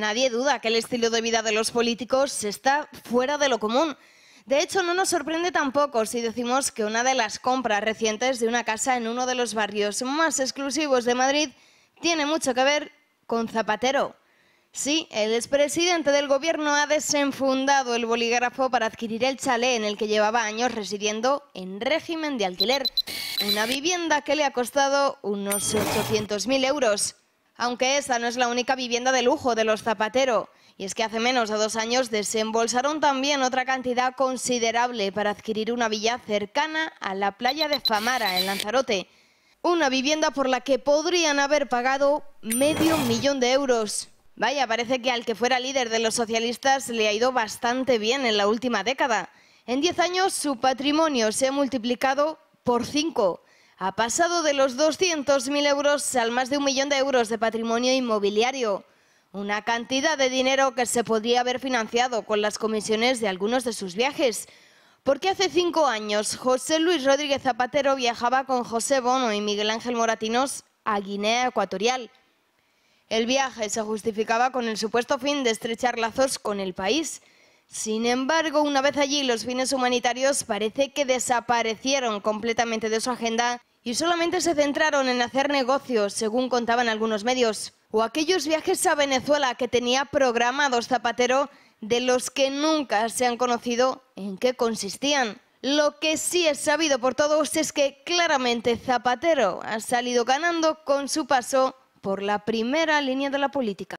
Nadie duda que el estilo de vida de los políticos está fuera de lo común. De hecho, no nos sorprende tampoco si decimos que una de las compras recientes de una casa en uno de los barrios más exclusivos de Madrid tiene mucho que ver con Zapatero. Sí, el expresidente del gobierno ha desenfundado el bolígrafo para adquirir el chalé en el que llevaba años residiendo en régimen de alquiler. Una vivienda que le ha costado unos 800.000 euros aunque esta no es la única vivienda de lujo de los Zapatero. Y es que hace menos de dos años desembolsaron también otra cantidad considerable para adquirir una villa cercana a la playa de Famara, en Lanzarote. Una vivienda por la que podrían haber pagado medio millón de euros. Vaya, parece que al que fuera líder de los socialistas le ha ido bastante bien en la última década. En diez años su patrimonio se ha multiplicado por cinco ha pasado de los 200.000 euros al más de un millón de euros de patrimonio inmobiliario. Una cantidad de dinero que se podría haber financiado con las comisiones de algunos de sus viajes. Porque hace cinco años José Luis Rodríguez Zapatero viajaba con José Bono y Miguel Ángel Moratinos a Guinea Ecuatorial. El viaje se justificaba con el supuesto fin de estrechar lazos con el país. Sin embargo, una vez allí, los fines humanitarios parece que desaparecieron completamente de su agenda y solamente se centraron en hacer negocios, según contaban algunos medios, o aquellos viajes a Venezuela que tenía programados Zapatero, de los que nunca se han conocido en qué consistían. Lo que sí es sabido por todos es que claramente Zapatero ha salido ganando con su paso por la primera línea de la política.